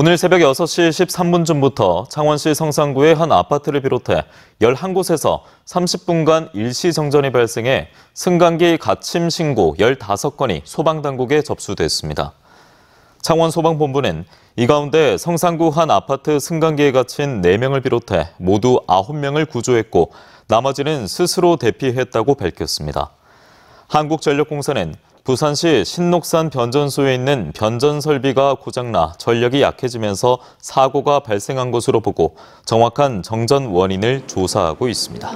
오늘 새벽 6시 13분쯤부터 창원시 성산구의 한 아파트를 비롯해 11곳에서 30분간 일시정전이 발생해 승강기 가침 신고 15건이 소방당국에 접수됐습니다. 창원소방본부는 이 가운데 성산구 한 아파트 승강기에 갇힌 4명을 비롯해 모두 9명을 구조했고 나머지는 스스로 대피했다고 밝혔습니다. 한국전력공사는 부산시 신녹산 변전소에 있는 변전 설비가 고장나 전력이 약해지면서 사고가 발생한 것으로 보고 정확한 정전 원인을 조사하고 있습니다.